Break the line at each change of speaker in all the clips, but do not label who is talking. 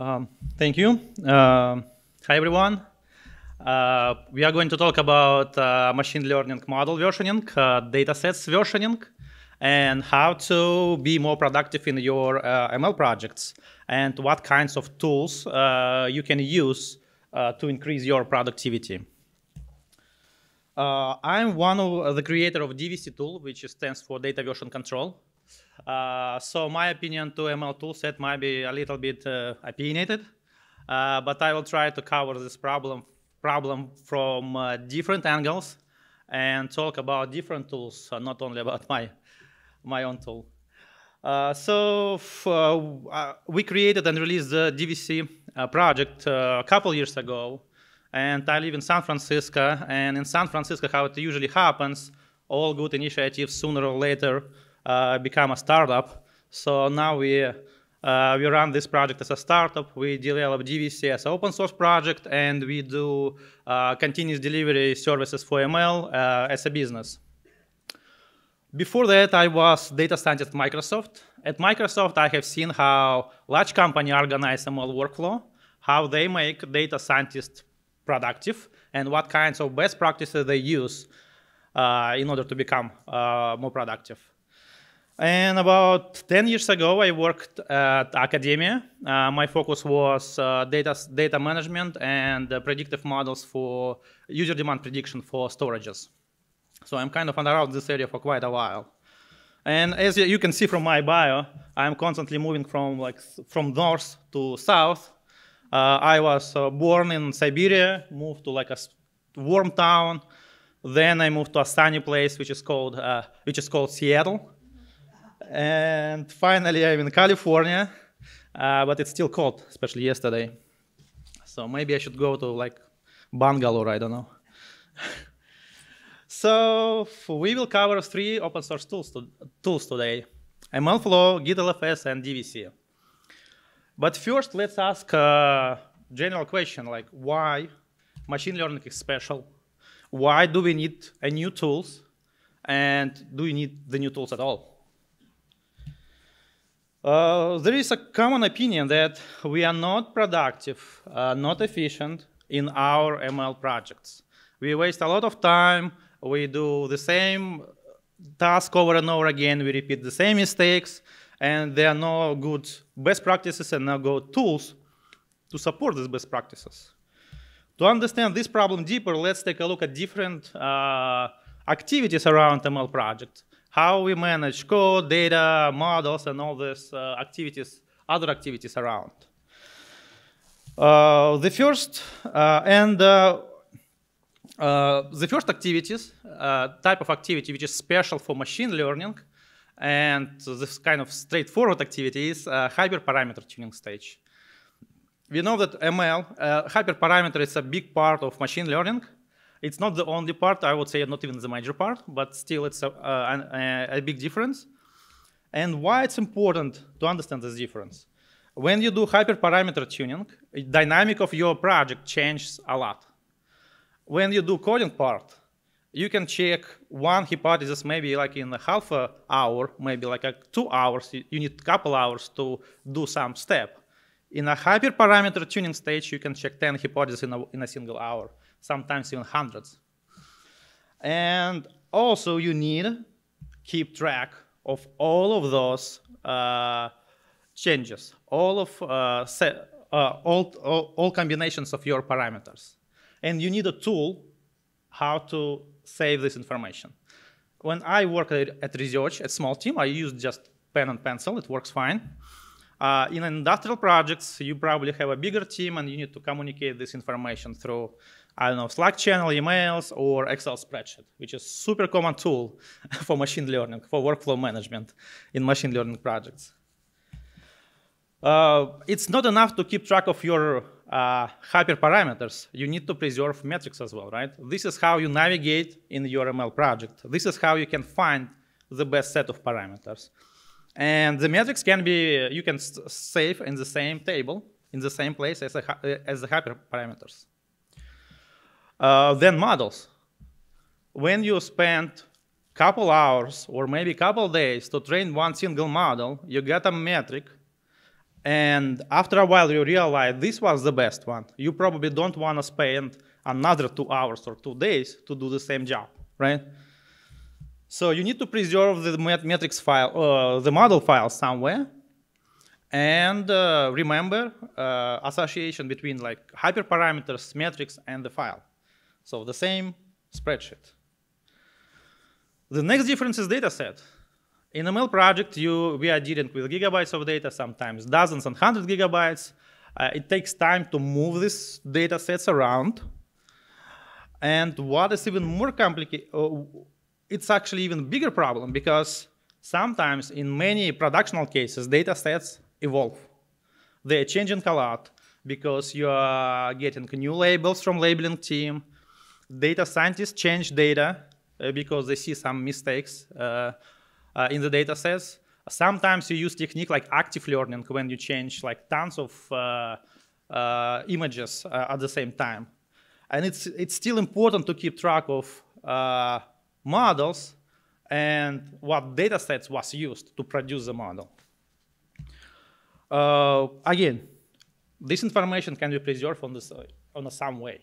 Um, thank you. Uh, hi, everyone. Uh, we are going to talk about uh, machine learning model versioning, uh, data sets versioning, and how to be more productive in your uh, ML projects, and what kinds of tools uh, you can use uh, to increase your productivity. I'm one of the creator of DVC tool, which stands for Data Version Control. Uh, so my opinion to ML toolset might be a little bit uh, opinionated, uh, but I will try to cover this problem problem from uh, different angles and talk about different tools, not only about my my own tool. Uh, so we created and released the DVC project a couple years ago, and I live in San Francisco. And in San Francisco, how it usually happens, all good initiatives sooner or later uh, become a startup. So now we uh, we run this project as a startup. We develop DVC as an open source project, and we do uh, continuous delivery services for ML as a business. Before that, I was data scientist at Microsoft. At Microsoft, I have seen how large companies organize ML workflow, how they make data scientists productive, and what kinds of best practices they use uh, in order to become uh, more productive. And about 10 years ago, I worked at academia. Uh, my focus was uh, data, data management and uh, predictive models for user demand prediction for storages. So I'm kind of around this area for quite a while. And as you can see from my bio, I'm constantly moving from, like, from north to south. Uh, I was uh, born in Siberia, moved to like a warm town. Then I moved to a sunny place, which is called, uh, which is called Seattle. And finally, I'm in California, uh, but it's still cold, especially yesterday. So maybe I should go to like Bangalore, I don't know. so we will cover three open source tools, to tools today, MLflow, GitLFS, and DVC. But first, let's ask a general question like why machine learning is special? Why do we need a new tools? And do we need the new tools at all? Uh, there is a common opinion that we are not productive, uh, not efficient in our ML projects. We waste a lot of time, we do the same task over and over again, we repeat the same mistakes, and there are no good best practices and no good tools to support these best practices. To understand this problem deeper, let's take a look at different uh, activities around ML project how we manage code, data, models, and all these uh, activities, other activities around. Uh, the first uh, and uh, uh, the first activities, type of activity which is special for machine learning, and this kind of straightforward activity is hyperparameter tuning stage. We know that ML, hyperparameter is a big part of machine learning, it's not the only part, I would say, not even the major part, but still it's a, uh, a, uh, a big difference. And why it's important to understand this difference. When you do hyperparameter tuning, dynamic of your project changes a lot. When you do coding part, you can check one hypothesis maybe like in a half a hour, maybe like a two hours. You need a couple hours to do some step. In a hyperparameter tuning stage, you can check 10 hypotheses in a, in a single hour sometimes even hundreds. And also you need keep track of all of those uh, changes, all of uh, set, uh, all, all, all combinations of your parameters. And you need a tool how to save this information. When I work at, at research, at small team, I use just pen and pencil. It works fine. Uh, in industrial projects, you probably have a bigger team and you need to communicate this information through I don't know, Slack channel, emails, or Excel spreadsheet, which is super common tool for machine learning, for workflow management in machine learning projects. Uh, it's not enough to keep track of your uh, hyperparameters. You need to preserve metrics as well, right? This is how you navigate in your ML project. This is how you can find the best set of parameters. And the metrics can be, you can save in the same table, in the same place as, the as the hyperparameters. Uh, then models. When you spend couple hours or maybe couple days to train one single model, you get a metric, and after a while you realize this was the best one. You probably don't want to spend another two hours or two days to do the same job, right? So you need to preserve the metrics file, uh, the model file somewhere, and uh, remember uh, association between like hyperparameters, metrics, and the file. So the same spreadsheet. The next difference is data set. In ML project, you, we are dealing with gigabytes of data, sometimes dozens and hundred gigabytes. Uh, it takes time to move these data sets around. And what is even more complicated, uh, it's actually even bigger problem because sometimes in many productional cases, data sets evolve. They're changing a lot because you are getting new labels from labeling team data scientists change data uh, because they see some mistakes uh, uh, in the data sets. Sometimes you use technique like active learning when you change like tons of images at the same time. And it's, it's still important to keep track of models and what data sets was used to produce the model. Uh, again, this information can be preserved on, this, on some way.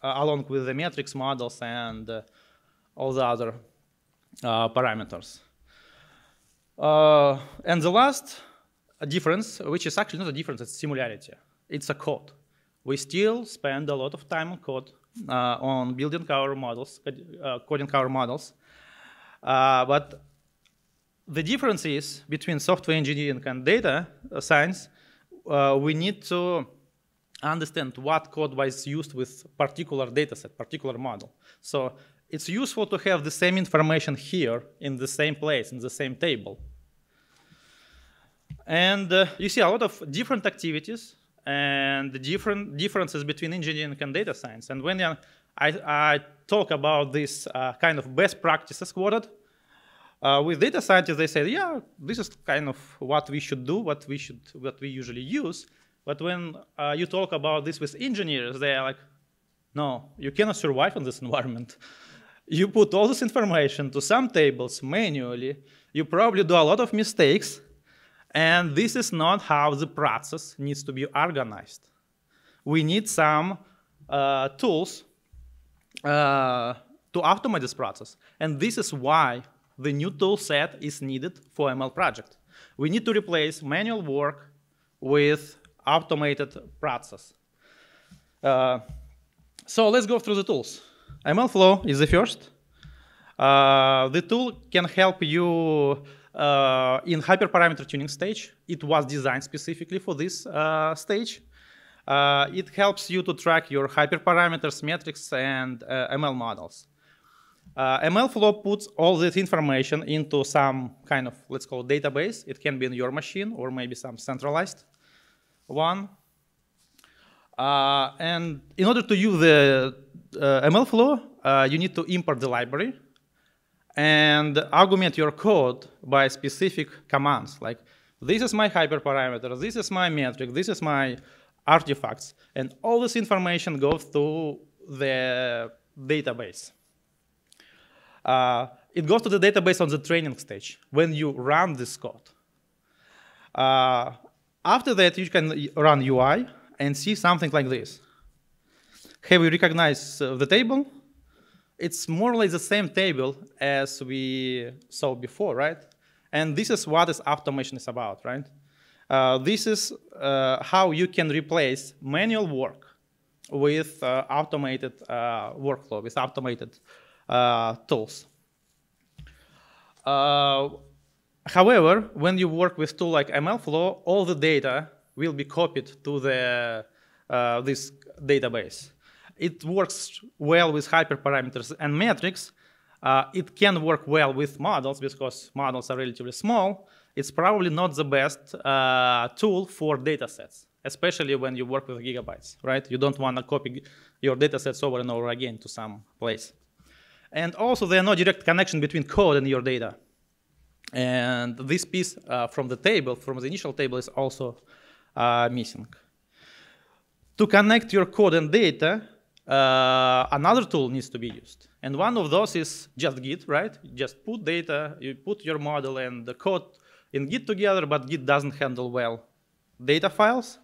Uh, along with the metrics models and uh, all the other uh, parameters. and the last difference, which is actually not a difference, it's similarity. It's a code. We still spend a lot of time on code, on building our models, coding our models. but the difference is between software engineering and data science, uh, we need to understand what code was used with particular dataset, particular model. So it's useful to have the same information here in the same place, in the same table. And uh, you see a lot of different activities and the different differences between engineering and data science. And when I, I talk about this uh, kind of best practices quoted, uh, with data scientists, they said, yeah, this is kind of what we should do, what we should, what we usually use. But when uh, you talk about this with engineers, they are like, no, you cannot survive in this environment. You put all this information to some tables manually. You probably do a lot of mistakes. And this is not how the process needs to be organized. We need some uh, tools uh, to automate this process. And this is why the new tool set is needed for ML project. We need to replace manual work with automated process. Uh, so let's go through the tools. MLflow is the first. Uh, the tool can help you uh, in hyperparameter tuning stage. It was designed specifically for this uh, stage. Uh, it helps you to track your hyperparameters, metrics, and uh, ML models. Uh, MLflow puts all this information into some kind of, let's call it database. It can be in your machine or maybe some centralized one. Uh, and in order to use the uh, ML flow, uh, you need to import the library and augment your code by specific commands. Like, this is my hyperparameter, this is my metric, this is my artifacts. And all this information goes to the database. Uh, it goes to the database on the training stage when you run this code. Uh, after that, you can run UI and see something like this. Have you recognized uh, the table? It's more or less the same table as we saw before, right? And this is what this automation is about, right? Uh, this is uh, how you can replace manual work with uh, automated uh, workflow, with automated uh, tools. However, when you work with tool like MLflow, all the data will be copied to the, uh, this database. It works well with hyperparameters and metrics. Uh, it can work well with models because models are relatively small. It's probably not the best uh, tool for data sets, especially when you work with gigabytes, right? You don't want to copy your data sets over and over again to some place. And also, there are no direct connection between code and your data. And this piece uh, from the table, from the initial table, is also uh, missing. To connect your code and data, uh, another tool needs to be used. And one of those is just Git, right? just put data, you put your model and the code in Git together, but Git doesn't handle well data files.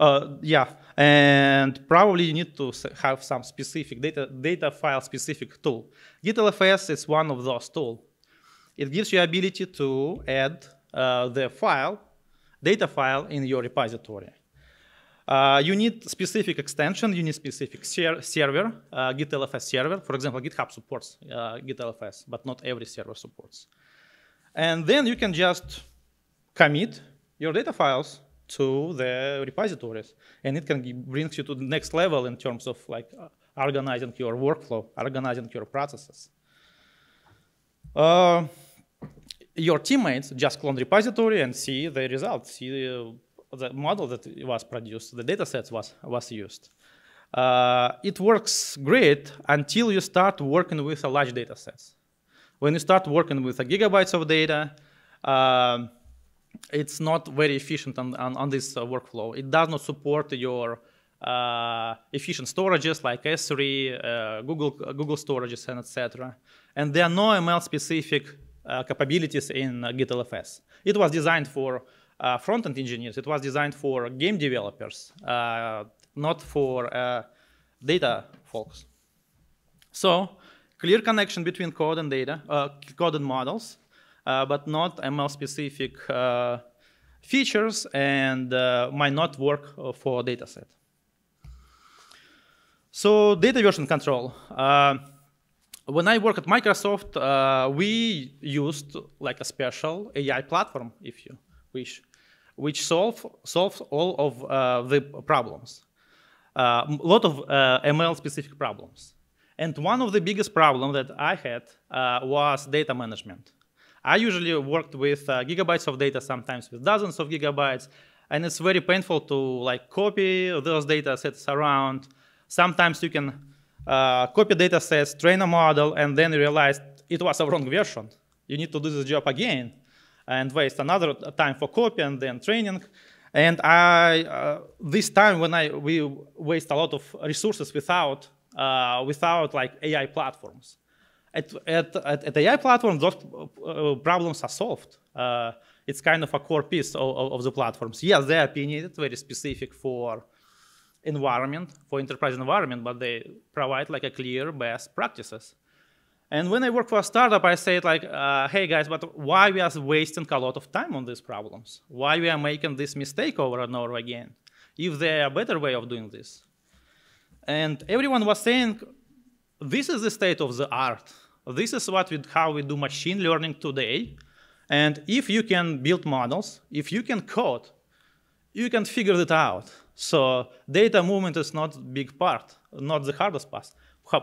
Uh, yeah, and probably you need to have some specific data, data file specific tool. GitLFS is one of those tools. It gives you ability to add uh, the file, data file in your repository. Uh, you need specific extension, you need specific ser server, uh, GitLFS server. For example, GitHub supports uh, GitLFS, but not every server supports. And then you can just commit your data files to the repositories. And it can bring you to the next level in terms of like organizing your workflow, organizing your processes. Uh, your teammates just clone repository and see the results, see the, uh, the model that was produced, the data sets was, was used. Uh, it works great until you start working with a large data sets. When you start working with a gigabytes of data, uh, it's not very efficient on, on, on this uh, workflow. It does not support your uh, efficient storages like S3, uh, Google, Google storages, and etc. And there are no ML-specific uh, capabilities in uh, GitLFS. It was designed for uh, front-end engineers. It was designed for game developers, not for data folks. So clear connection between code and data, uh, code and models, uh, but not ML-specific uh, features and might not work for dataset. So data version control when I work at Microsoft, uh, we used like a special AI platform, if you wish, which solve solves all of uh, the problems, a uh, lot of uh, ML-specific problems. And one of the biggest problems that I had uh, was data management. I usually worked with uh, gigabytes of data, sometimes with dozens of gigabytes, and it's very painful to like copy those data sets around. Sometimes you can uh, copy data sets, train a model, and then realized it was a wrong version. You need to do this job again and waste another time for copy and then training. And I, uh, this time when I, we waste a lot of resources without, uh, without like AI platforms. At, at, at, AI platforms, those uh, problems are solved. Uh, it's kind of a core piece of, of, of, the platforms. Yes, they are opinionated, very specific for environment for enterprise environment, but they provide like a clear best practices. And when I work for a startup, I say like, uh, hey guys, but why we are wasting a lot of time on these problems? Why we are making this mistake over and over again? If there a better way of doing this? And everyone was saying, this is the state of the art. This is what we, how we do machine learning today. And if you can build models, if you can code, you can figure it out. So data movement is not big part, not the hardest part.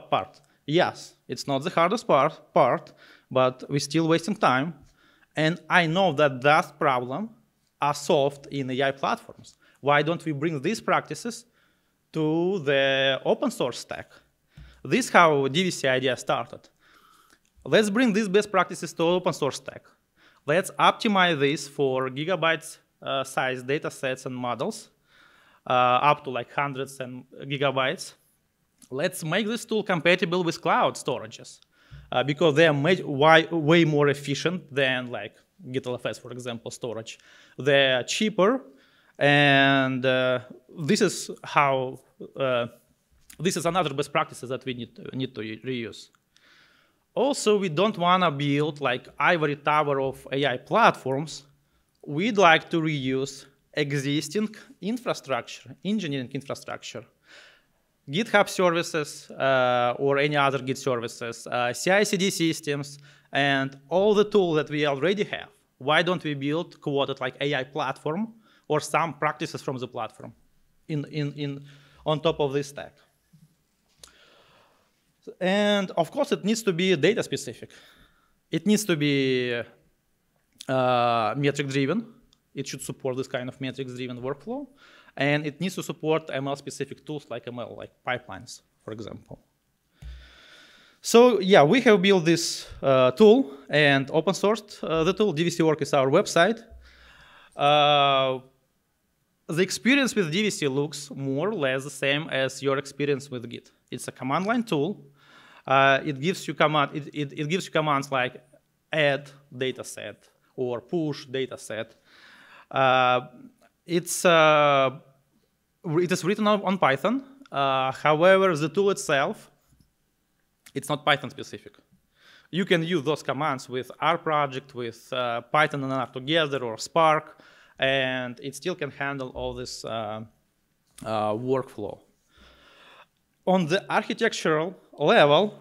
Part, yes, it's not the hardest part, part, but we're still wasting time. And I know that that problem are solved in AI platforms. Why don't we bring these practices to the open source stack? This is how DVC idea started. Let's bring these best practices to open source stack. Let's optimize this for gigabytes uh, size data sets and models uh, up to like hundreds and gigabytes. Let's make this tool compatible with cloud storages uh, because they are way, way more efficient than like GitLFS, for example, storage. They are cheaper, and uh, this is how this is another best practices that we need to, need to reuse. Also, we don't want to build like ivory tower of AI platforms. We'd like to reuse existing infrastructure, engineering infrastructure, GitHub services uh, or any other Git services, uh, CI/CD systems, and all the tools that we already have. Why don't we build quoted like AI platform or some practices from the platform in, in, in, on top of this stack? And of course, it needs to be data specific. It needs to be uh, metric driven it should support this kind of metrics-driven workflow, and it needs to support ML-specific tools like ML, like pipelines, for example. So yeah, we have built this uh, tool and open sourced uh, the tool. DVC.org is our website. Uh, the experience with DVC looks more or less the same as your experience with Git. It's a command line tool. Uh, it gives you command. It, it, it, gives you commands like add dataset or push dataset. Uh, it's uh, it is written on, on Python. Uh, however, the tool itself, it's not Python specific. You can use those commands with R project, with Python and R together, or Spark, and it still can handle all this workflow on the architectural level,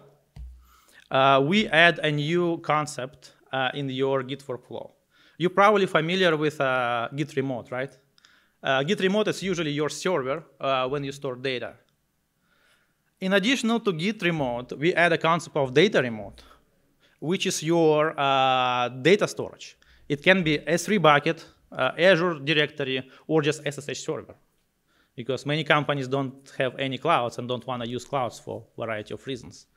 uh, we add a new concept uh, in your Git workflow. You're probably familiar with uh, Git remote, right? Uh, Git remote is usually your server uh, when you store data. In addition to Git remote, we add a concept of data remote, which is your uh, data storage. It can be S3 bucket, uh, Azure directory, or just SSH server. Because many companies don't have any clouds and don't want to use clouds for a variety of reasons.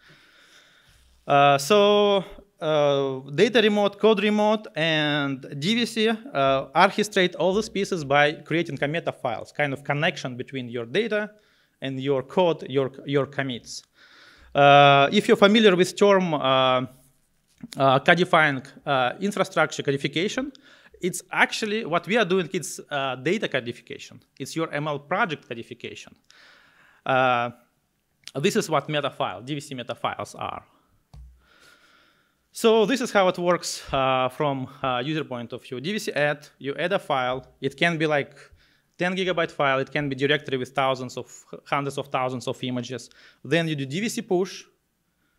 Uh, so uh, data remote, code remote, and DVC uh, orchestrate all these pieces by creating commeta files, kind of connection between your data and your code, your, your commits. Uh, if you're familiar with term uh, uh, codifying uh, infrastructure codification, it's actually what we are doing It's data codification. It's your ML project codification. this is what metafile, DVC metafiles are. So this is how it works uh, from uh, user point of view. DVC add, you add a file. It can be like 10 gigabyte file. It can be directory with thousands of, hundreds of thousands of images. Then you do DVC push,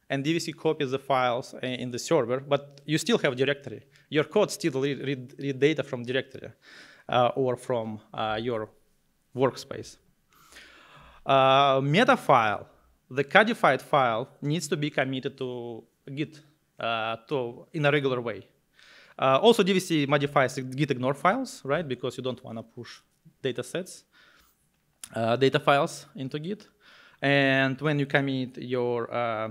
and DVC copies the files uh, in the server, but you still have directory. Your code still read, read, read data from directory uh, or from uh, your workspace. Uh, meta file, the codified file, needs to be committed to Git to, э, in a regular way. Э, also, DVC modifies git ignore files, right? Because you don't want to push data sets, э, data files into Git. And when you commit your uh,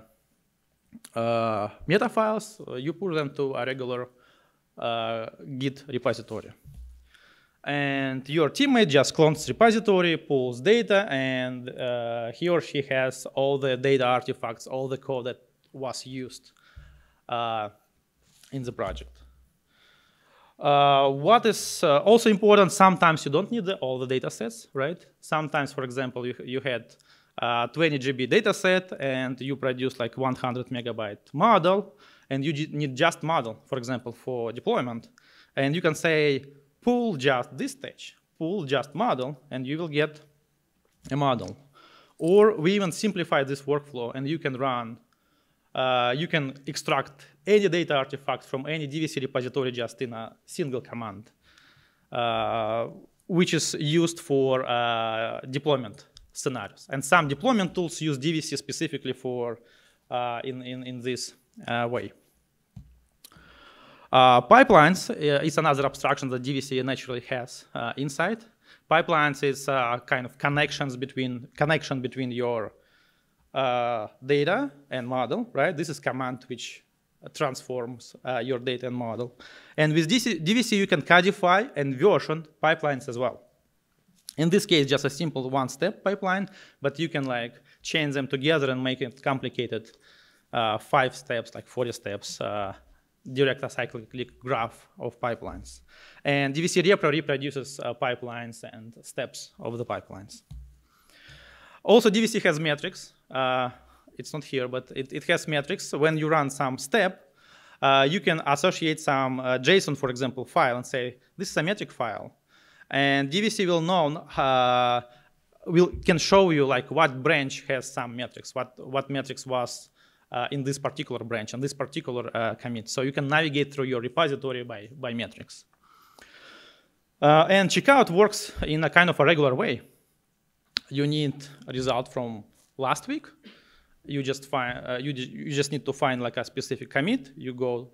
uh, meta files, you push them to a regular uh, Git repository. And your teammate just clones repository, pulls data, and he or she has all the data artifacts, all the code that was used uh, in the project. Uh, what is uh, also important, sometimes you don't need the, all the data sets, right? Sometimes, for example, you, you had uh, 20 GB data set and you produce like 100 megabyte model and you need just model, for example, for deployment. And you can say, pull just this stage, pull just model, and you will get a model. Or we even simplify this workflow and you can run uh, you can extract any data artifact from any DVC repository just in a single command, uh, which is used for uh, deployment scenarios. And some deployment tools use DVC specifically for uh, in, in, in, this uh, way. Uh, pipelines is another abstraction that DVC naturally has inside. Pipelines is kind of connections between connection between your uh, data and model, right? This is command which uh, transforms uh, your data and model. And with DC, DVC, you can codify and version pipelines as well. In this case, just a simple one-step pipeline, but you can like chain them together and make it complicated uh, five steps, like 40 steps, uh, direct acyclic graph of pipelines. And DVC Repro reproduces uh, pipelines and steps of the pipelines. Also, DVC has metrics, uh, it's not here, but it, it has metrics. When you run some step, uh, you can associate some uh, JSON, for example, file and say, this is a metric file. And DVC will know, uh, will, can show you like what branch has some metrics, what, what metrics was uh, in this particular branch, in this particular uh, commit. So you can navigate through your repository by, by metrics. Uh, and checkout works in a kind of a regular way. You need a result from last week. You just find uh, you, you just need to find like a specific commit. You go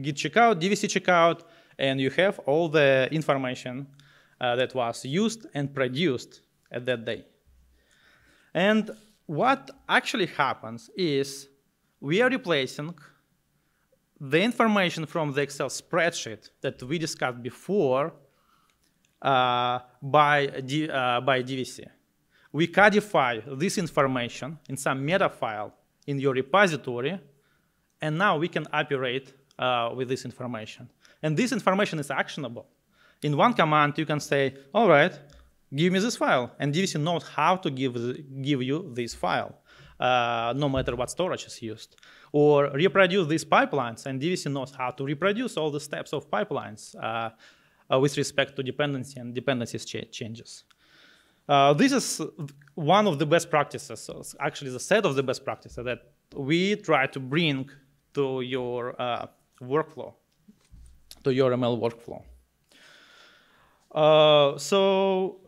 git checkout, DVC checkout, and you have all the information uh, that was used and produced at that day. And what actually happens is we are replacing the information from the Excel spreadsheet that we discussed before uh, by, uh, by DVC we codify this information in some meta file in your repository, and now we can operate uh, with this information. And this information is actionable. In one command, you can say, all right, give me this file. And DVC knows how to give, the, give you this file, uh, no matter what storage is used. Or reproduce these pipelines, and DVC knows how to reproduce all the steps of pipelines uh, uh with respect to dependency and dependencies ch changes. Uh, this is one of the best practices, so actually the set of the best practices that we try to bring to your uh, workflow, to your ML workflow. Uh, so,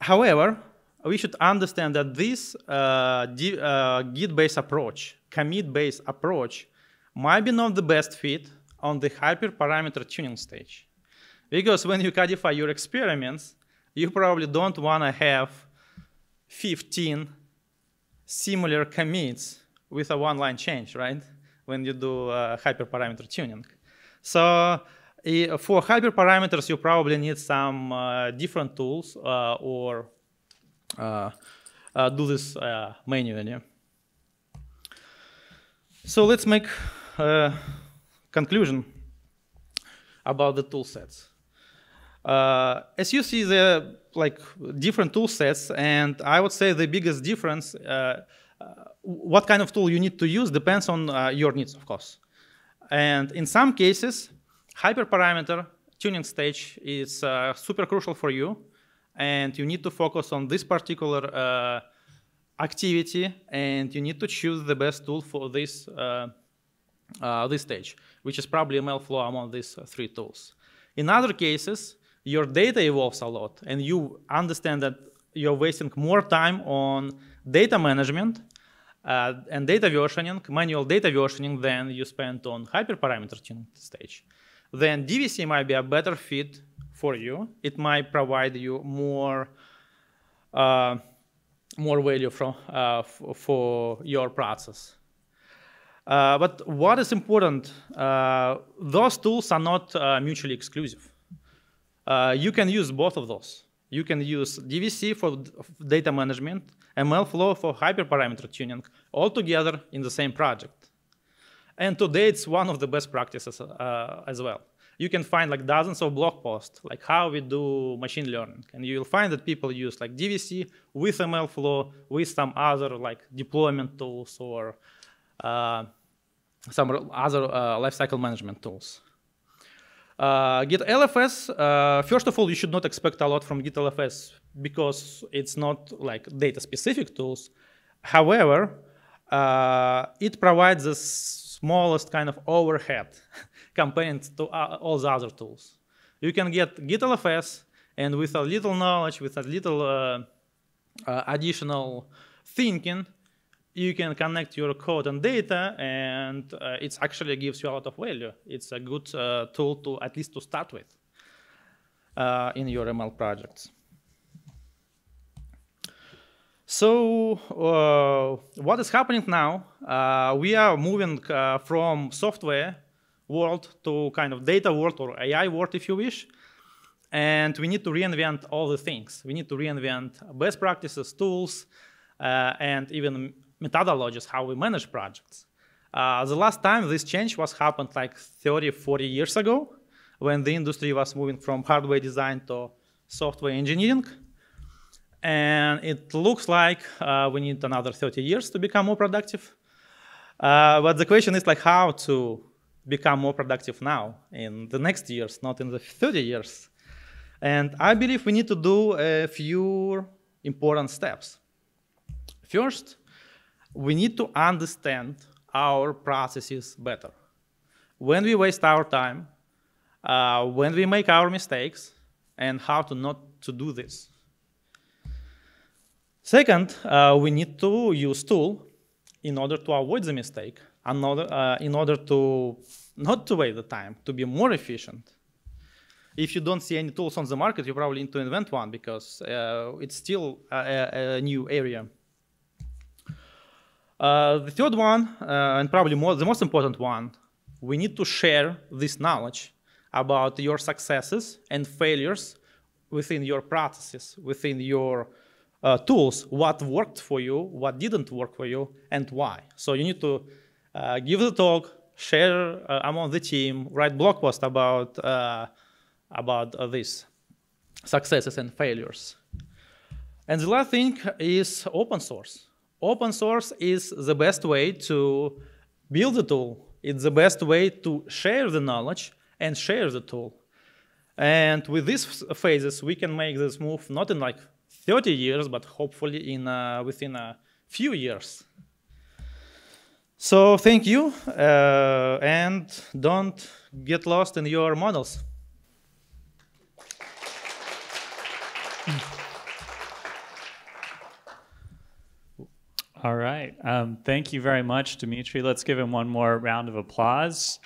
however, we should understand that this uh, uh, Git-based approach, commit-based approach, might be not the best fit on the hyperparameter tuning stage. Because when you codify your experiments, you probably don't want to have 15 similar commits with a one-line change, right? When you do uh, hyperparameter tuning. So for hyperparameters, you probably need some uh, different tools uh, or uh, uh, do this manually. So let's make a conclusion about the tool sets. Uh, as you see, there are like different tool sets, and I would say the biggest difference, uh, uh what kind of tool you need to use depends on uh, your needs, of course. And in some cases, hyperparameter tuning stage is uh, super crucial for you, and you need to focus on this particular activity, and you need to choose the best tool for this uh, this stage, which is probably MLflow among these three tools. In other cases, your data evolves a lot and you understand that you're wasting more time on data management uh, and data versioning, manual data versioning than you spend on hyperparameter tuning stage, then DVC might be a better fit for you. It might provide you more uh, more value from uh, for your process. Uh, but what is important, uh, those tools are not uh, mutually exclusive. Uh, you can use both of those. You can use DVC for data management, MLflow for hyperparameter tuning, all together in the same project. And today it's one of the best practices uh, as well. You can find like dozens of blog posts, like how we do machine learning. And you'll find that people use like DVC with MLflow, with some other like deployment tools or uh, some other uh, lifecycle management tools. Uh, Git LFS, uh, first of all, you should not expect a lot from Git LFS because it's not like data specific tools. However, uh, it provides the smallest kind of overhead compared to all the other tools. You can get Git LFS and with a little knowledge, with a little uh, uh, additional thinking, you can connect your code and data, and uh, it actually gives you a lot of value. It's a good uh, tool to at least to start with uh, in your ML projects. So uh, what is happening now? Uh, we are moving uh, from software world to kind of data world or AI world, if you wish. And we need to reinvent all the things. We need to reinvent best practices, tools, uh, and even methodologies, how we manage projects. Uh, the last time this change was happened like 30, 40 years ago, when the industry was moving from hardware design to software engineering. And it looks like uh, we need another 30 years to become more productive. Uh, but the question is like how to become more productive now in the next years, not in the 30 years. And I believe we need to do a few important steps. First, we need to understand our processes better. When we waste our time, uh, when we make our mistakes, and how to not to do this. Second, uh, we need to use tool in order to avoid the mistake, another, uh, in order to not to waste the time, to be more efficient. If you don't see any tools on the market, you probably need to invent one because uh, it's still a, a, a new area. Uh, the third one, uh, and probably more, the most important one, we need to share this knowledge about your successes and failures within your practices, within your uh, tools, what worked for you, what didn't work for you, and why. So you need to uh, give the talk, share uh, among the team, write blog post about, uh, about this, successes and failures. And the last thing is open source open source is the best way to build the tool. It's the best way to share the knowledge and share the tool. And with these phases, we can make this move not in like 30 years, but hopefully in uh, within a few years. So thank you, uh, and don't get lost in your models. All right. Um, thank you very much, Dimitri. Let's give him one more round of applause.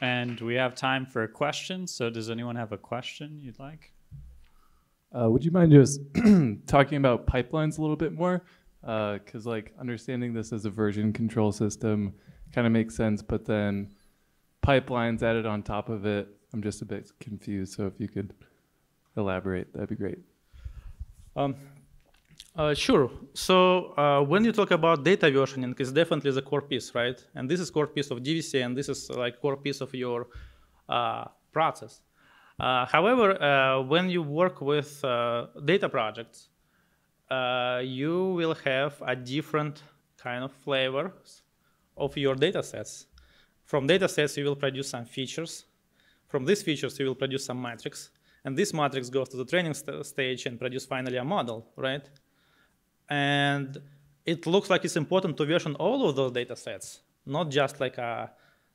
And we have time for a question. So, does anyone have a question you'd like? Uh, would you mind just talking about pipelines a little bit more? Because, uh, like, understanding this as a version control system kind of makes sense, but then pipelines added on top of it, I'm just a bit confused. So, if you could elaborate, that'd be great. Um, uh, sure. So uh, when you talk about data versioning, it's definitely the core piece, right? And this is core piece of DVC, and this is like core piece of your uh, process. Uh, however, uh, when you work with uh, data projects, you will have a different kind of flavor of your data sets. From data sets, you will produce some features. From these features, you will produce some metrics. And this matrix goes to the training st stage and produce finally a model, right? And it looks like it's important to version all of those data sets, not just like a,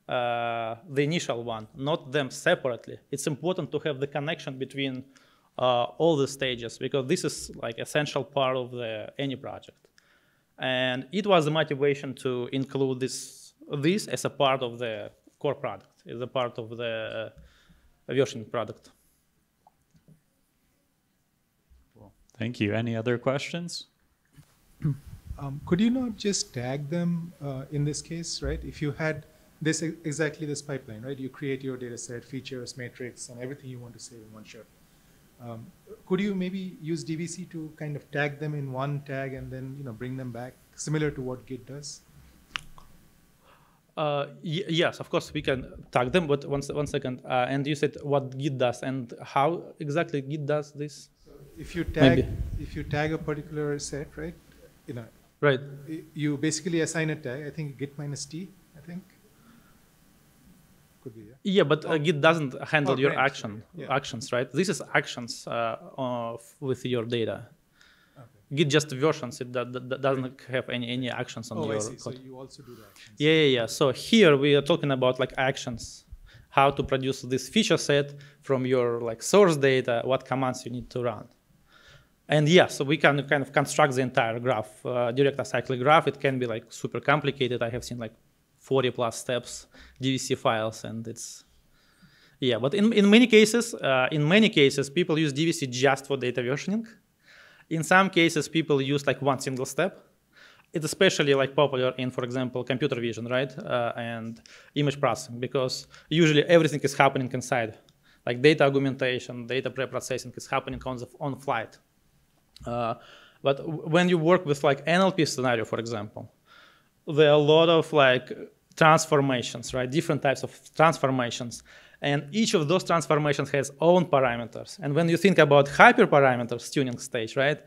uh, the initial one, not them separately. It's important to have the connection between uh, all the stages because this is like essential part of the, any project. And it was the motivation to include this, this as a part of the core product, as a part of the uh, version product. Thank you. Any other questions? Um, could you not just tag them uh, in this case, right? If you had this exactly this pipeline, right? You create your data set, features, matrix, and everything you want to save in one shot. Um, could you maybe use DVC to kind of tag them in one tag and then you know bring them back, similar to what Git does? Uh, yes, of course we can tag them, but once one second. Uh, and you said what Git does and how exactly Git does this? So if you tag, maybe. if you tag a particular set, right? You know, Right. You basically assign a tag. I think git minus t. I think. Could be. Yeah, yeah but oh. uh, Git doesn't handle oh, your action yeah. actions, right? This is actions uh, of, with your data. Git just versions. It that, that doesn't have any any actions on oh, your I see. code. So you also do the Yeah, yeah, yeah. So here we are talking about like actions how to produce this feature set from your like source data, what commands you need to run. And yeah, so we can kind of construct the entire graph, uh, direct acyclic graph. It can be like super complicated. I have seen like 40 plus steps, DVC files, and it's yeah. But in in many cases, uh, in many cases, people use DVC just for data versioning. In some cases, people use like one single step. It's especially like popular in, for example, computer vision, right, uh, and image processing, because usually everything is happening inside, like data augmentation, data preprocessing is happening on the on flight. Uh, but when you work with like NLP scenario, for example, there are a lot of like transformations, right? Different types of transformations. And each of those transformations has own parameters. And when you think about hyperparameters tuning stage, right?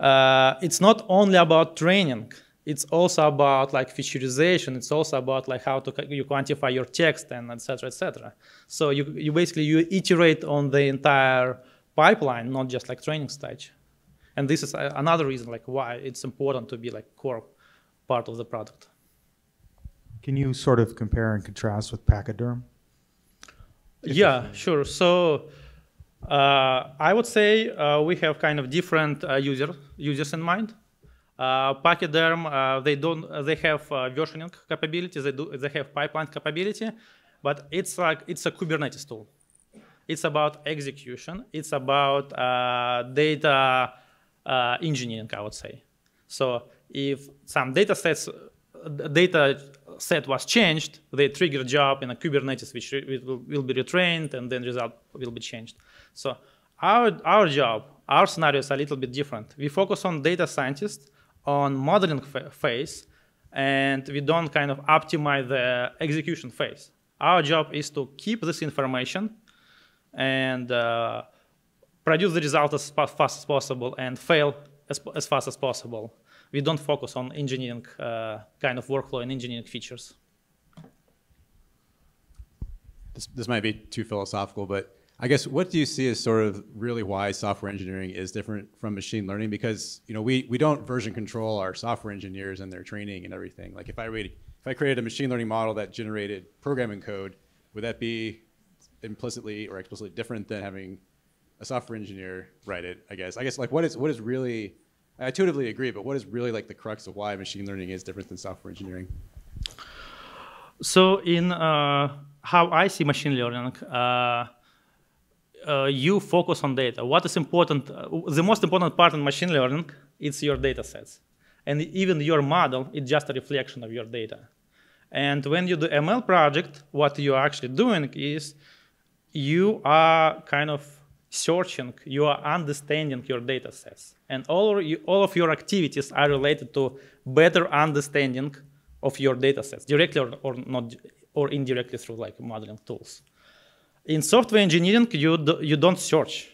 Uh, it's not only about training. It's also about like featureization. It's also about like how to you quantify your text and etc. etc. So you, you basically you iterate on the entire pipeline, not just like training stage. And this is uh, another reason like why it's important to be like core part of the product. Can you sort of compare and contrast with Pachyderm? yeah, sure. So uh, I would say uh, we have kind of different uh, user users in mind. Uh, Pachyderm, uh, they don't, uh, they have versioning capability, they do, they have pipeline capability, but it's like it's a Kubernetes tool. It's about execution. It's about data uh, э, engineering, I would say. So if some data sets, data set was changed, they trigger job in a Kubernetes, which will, be retrained and then result will be changed. So our, our job, our scenario is a little bit different. We focus on data scientists, on modeling phase, and we don't kind of optimize the execution phase. Our job is to keep this information and uh, produce the result as fast as possible and fail as, as fast as possible. We don't focus on engineering uh, kind of workflow and engineering features. This, this might be too philosophical, but I guess what do you see as sort of really why software engineering is different from machine learning? Because you know we we don't version control our software engineers and their training and everything. Like if I read if I created a machine learning model that generated programming code, would that be implicitly or explicitly different than having a software engineer write it, I guess. I guess like what is what is really I intuitively agree, but what is really like the crux of why machine learning is different than software engineering? So in uh, how I see machine learning, uh, uh, you focus on data. What is important, uh, the most important part in machine learning, it's your data sets. And even your model, it's just a reflection of your data. And when you do ML project, what you are actually doing is you are kind of searching, you are understanding your data sets. And all, all of your activities are related to better understanding of your data sets, directly or, or not or indirectly through like modeling tools. In software engineering, you, do, you don't search.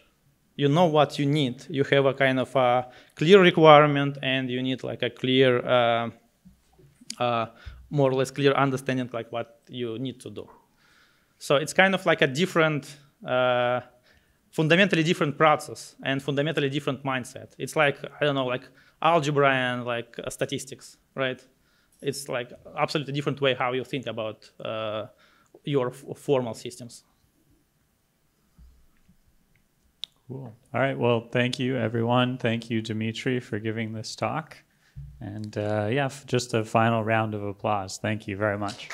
You know what you need. You have a kind of a clear requirement and you need like a clear, uh, uh, more or less clear understanding like what you need to do. So it's kind of like a different uh, fundamentally different process and fundamentally different mindset. It's like, I don't know, like algebra and like uh, statistics, right? It's like absolutely different way how you think about uh, your formal systems. Cool. All right. Well, thank you, everyone. Thank you, Dimitri, for giving this talk. And uh, yeah, just a final round of applause. Thank you very much.